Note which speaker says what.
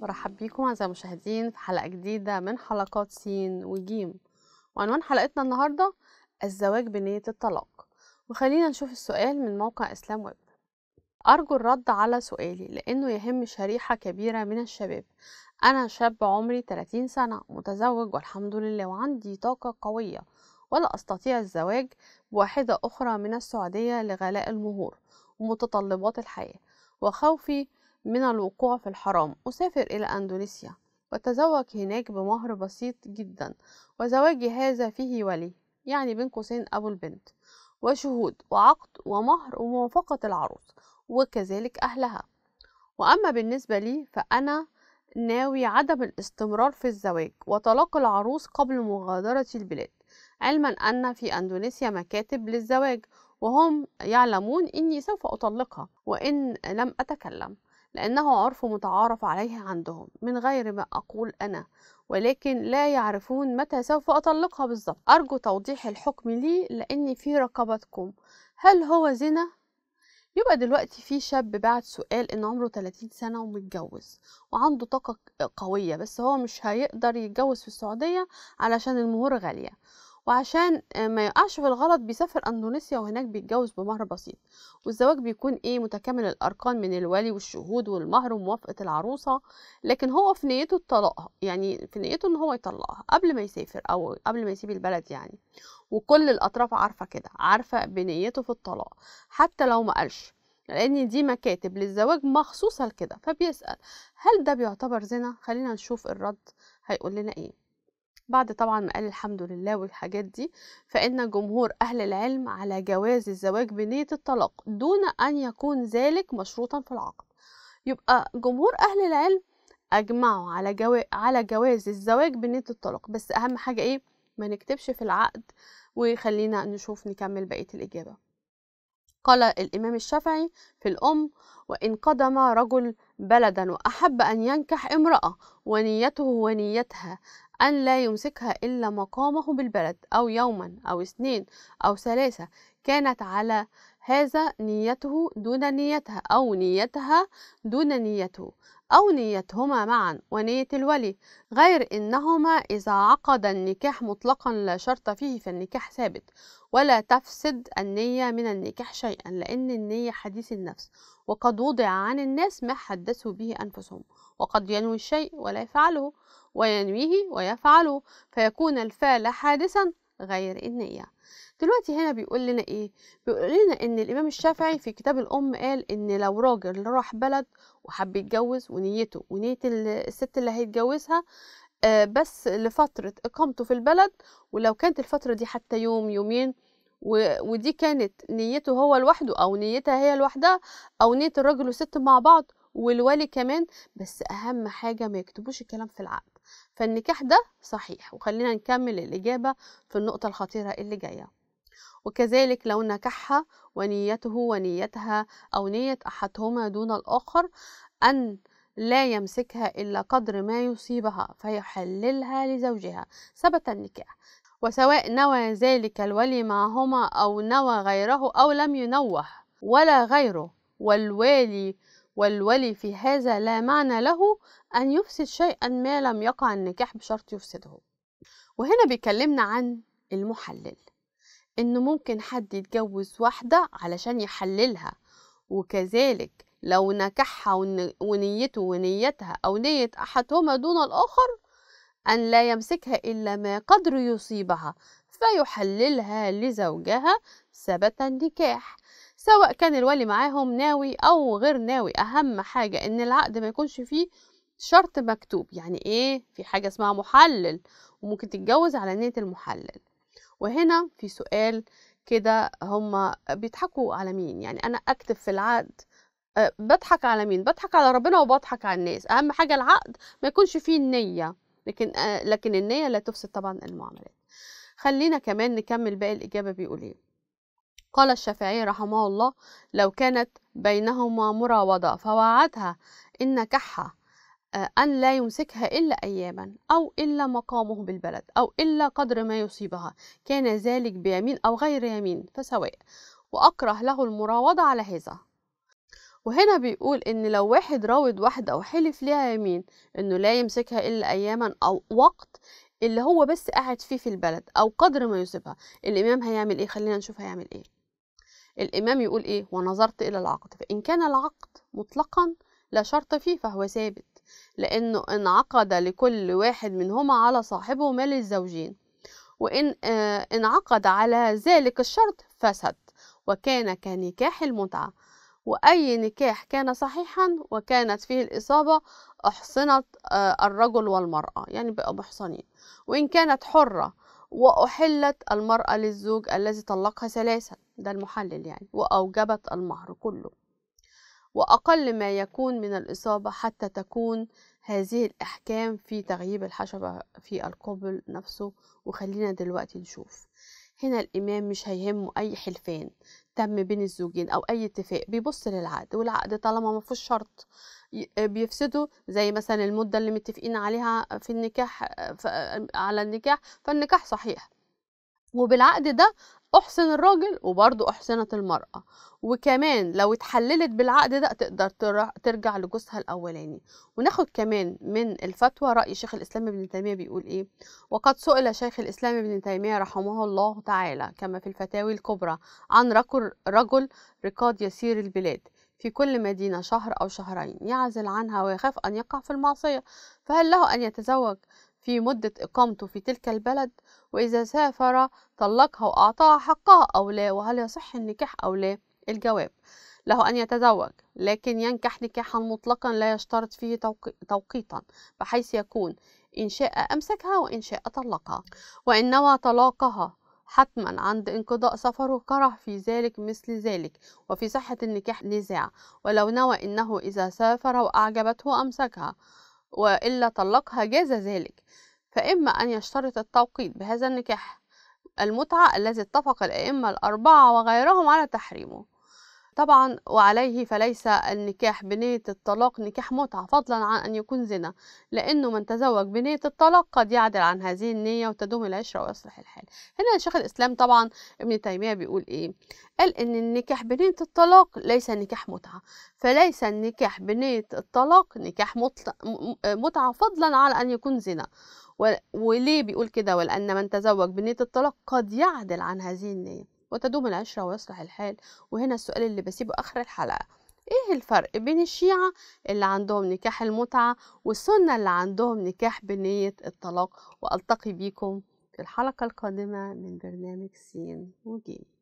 Speaker 1: برحب بيكم أعزائي المشاهدين في حلقة جديدة من حلقات سين وجيم وعنوان حلقتنا النهاردة الزواج بنية الطلاق وخلينا نشوف السؤال من موقع إسلام ويب أرجو الرد على سؤالي لأنه يهم شريحة كبيرة من الشباب أنا شاب عمري 30 سنة متزوج والحمد لله وعندي طاقة قوية ولا أستطيع الزواج بواحدة أخرى من السعودية لغلاء المهور ومتطلبات الحياة وخوفي من الوقوع في الحرام أسافر إلى أندونيسيا وأتزوج هناك بمهر بسيط جدا وزواجي هذا فيه ولي يعني بين قوسين أبو البنت وشهود وعقد ومهر وموافقة العروس وكذلك أهلها وأما بالنسبة لي فأنا ناوي عدم الاستمرار في الزواج وطلاق العروس قبل مغادرة البلاد علما أن في أندونيسيا مكاتب للزواج وهم يعلمون إني سوف أطلقها وإن لم أتكلم لأنه عرف متعارف عليه عندهم من غير ما أقول أنا ولكن لا يعرفون متى سوف أطلقها بالضبط أرجو توضيح الحكم لي لأني في رقبتكم هل هو زنا؟ يبقى دلوقتي في شاب بعت سؤال ان عمره 30 سنة ومتجوز وعنده طاقة قوية بس هو مش هيقدر يتجوز في السعودية علشان المهور غالية وعشان آه، ما يقعش في الغلط بيسافر اندونيسيا وهناك بيتجوز بمهر بسيط والزواج بيكون ايه متكامل الاركان من الولي والشهود والمهر وموافقه العروسه لكن هو في نيته الطلاق يعني في نيته ان هو يطلقها قبل ما يسافر او قبل ما يسيب البلد يعني وكل الاطراف عارفه كده عارفه بنيته في الطلاق حتى لو ما قالش لان دي مكاتب للزواج مخصوصه لكده فبيسال هل ده بيعتبر زنا خلينا نشوف الرد هيقول لنا ايه بعد طبعا ما قال الحمد لله والحاجات دي فإن جمهور أهل العلم على جواز الزواج بنية الطلاق دون أن يكون ذلك مشروطا في العقد يبقى جمهور أهل العلم أجمعوا على, جو... على جواز الزواج بنية الطلاق بس أهم حاجة إيه ما نكتبش في العقد وخلينا نشوف نكمل بقية الإجابة قال الإمام الشافعي في الأم وإن قدم رجل بلدا وأحب أن ينكح امرأة ونيته ونيتها أن لا يمسكها إلا مقامه بالبلد أو يوما أو اثنين أو ثلاثة كانت على هذا نيته دون نيتها أو نيتها دون نيته أو نيتهما معا ونية الولي غير إنهما إذا عقد النكاح مطلقا لا شرط فيه فالنكاح ثابت ولا تفسد النية من النكاح شيئا لأن النية حديث النفس وقد وضع عن الناس ما حدثوا به أنفسهم وقد ينوي الشيء ولا يفعله وينويه ويفعله فيكون الفعل حادثا غير النية دلوقتي هنا بيقول لنا ايه بيقول لنا ان الامام الشافعي في كتاب الام قال ان لو راجل راح بلد وحب يتجوز ونيته ونية الست اللي هيتجوزها آه، بس لفترة إقامته في البلد ولو كانت الفترة دي حتى يوم يومين ودي كانت نيته هو لوحده أو نيتها هي لوحدها أو نية الراجل والست مع بعض والولي كمان بس أهم حاجة ما يكتبوش الكلام في العقد فالنكاح ده صحيح وخلينا نكمل الإجابة في النقطة الخطيرة اللي جاية وكذلك لو نكحها ونيته ونيتها أو نية أحدهما دون الآخر أن لا يمسكها إلا قدر ما يصيبها فيحللها لزوجها ثبت النكاح وسواء نوى ذلك الولي معهما أو نوى غيره أو لم ينوه ولا غيره والوالي والولي في هذا لا معنى له أن يفسد شيئا ما لم يقع النكاح بشرط يفسده وهنا بيكلمنا عن المحلل إنه ممكن حد يتجوز واحدة علشان يحللها وكذلك لو نكحها ونيته ونيتها أو نية أحدهما دون الآخر أن لا يمسكها إلا ما قدر يصيبها فيحللها لزوجها ثبت النكاح سواء كان الولي معاهم ناوي أو غير ناوي أهم حاجة إن العقد ما يكونش فيه شرط مكتوب يعني إيه في حاجة اسمها محلل وممكن تتجوز على نية المحلل وهنا في سؤال كده هما بيضحكوا على مين يعني أنا أكتب في العقد أه بضحك على مين بضحك على ربنا وبضحك على الناس اهم حاجه العقد ما يكونش فيه النيه لكن أه لكن النيه لا تفسد طبعا المعاملات خلينا كمان نكمل باقي الاجابه بيقول ايه قال الشافعي رحمه الله لو كانت بينهما مراوضة فوعدها إن كحة آه، أن لا يمسكها إلا أياما أو إلا مقامه بالبلد أو إلا قدر ما يصيبها كان ذلك بيمين أو غير يمين فسواء وأكره له المراوضة على هذا وهنا بيقول إن لو واحد راوض واحدة وحلف ليها يمين إنه لا يمسكها إلا أياما أو وقت اللي هو بس قاعد فيه في البلد أو قدر ما يصيبها الإمام هيعمل إيه خلينا نشوف هيعمل إيه الإمام يقول إيه ونظرت إلى العقد فإن كان العقد مطلقا لا شرط فيه فهو ثابت لأنه إن عقد لكل واحد منهما على صاحبه مال الزوجين وإن آه انعقد على ذلك الشرط فسد وكان كنكاح المتعة وأي نكاح كان صحيحا وكانت فيه الإصابة أحصنت آه، الرجل والمرأة يعني بقى محصنين وإن كانت حرة وأحلت المرأة للزوج الذي طلقها ثلاثا ده المحلل يعني وأوجبت المهر كله وأقل ما يكون من الإصابة حتى تكون هذه الأحكام في تغييب الحشبة في القبل نفسه وخلينا دلوقتي نشوف هنا الإمام مش هيهمه أي حلفان تم بين الزوجين أو أي اتفاق بيبص للعقد والعقد طالما ما فيهوش شرط آه، بيفسدوا زي مثلا المدة اللي متفقين عليها في النكاح على النكاح فالنكاح صحيح وبالعقد ده أحسن الراجل وبرده أحسنت المرأة وكمان لو اتحللت بالعقد ده تقدر ترجع لجوزها الأولاني وناخد كمان من الفتوى رأي شيخ الإسلام ابن تيمية بيقول إيه وقد سئل شيخ الإسلام ابن تيمية رحمه الله تعالى كما في الفتاوي الكبرى عن رجل رقاد يسير البلاد في كل مدينة شهر أو شهرين يعزل عنها ويخاف أن يقع في المعصية فهل له أن يتزوج في مدة إقامته في تلك البلد وإذا سافر طلقها وأعطاها حقها أو لا وهل يصح النكاح أو لا الجواب له أن يتزوج لكن ينكح نكاحا مطلقا لا يشترط فيه توقيتا بحيث يكون إن شاء أمسكها وإن شاء طلقها وإن نوى طلاقها حتما عند انقضاء سفره كره في ذلك مثل ذلك وفي صحة النكاح نزاع ولو نوى أنه إذا سافر وأعجبته أمسكها وإلا طلقها جاز ذلك فإما أن يشترط التوقيت بهذا النكاح المتعة الذي اتفق الأئمة الأربعة وغيرهم على تحريمه طبعا وعليه فليس النكاح بنية الطلاق نكاح متعة فضلا عن أن يكون زنا لأنه من تزوج بنية الطلاق قد يعدل عن هذه النية وتدوم العشرة ويصلح الحال هنا شيخ الإسلام طبعا ابن تيمية بيقول إيه قال إن النكاح بنية الطلاق ليس نكاح متعة فليس النكاح بنية الطلاق نكاح متعة فضلا عن أن يكون زنا وليه بيقول كده ولأن من تزوج بنية الطلاق قد يعدل عن هذه النية وتدوم العشرة ويصلح الحال وهنا السؤال اللي بسيبه آخر الحلقة إيه الفرق بين الشيعة اللي عندهم نكاح المتعة والسنة اللي عندهم نكاح بنية الطلاق وألتقي بيكم في الحلقة القادمة من برنامج سين وجيم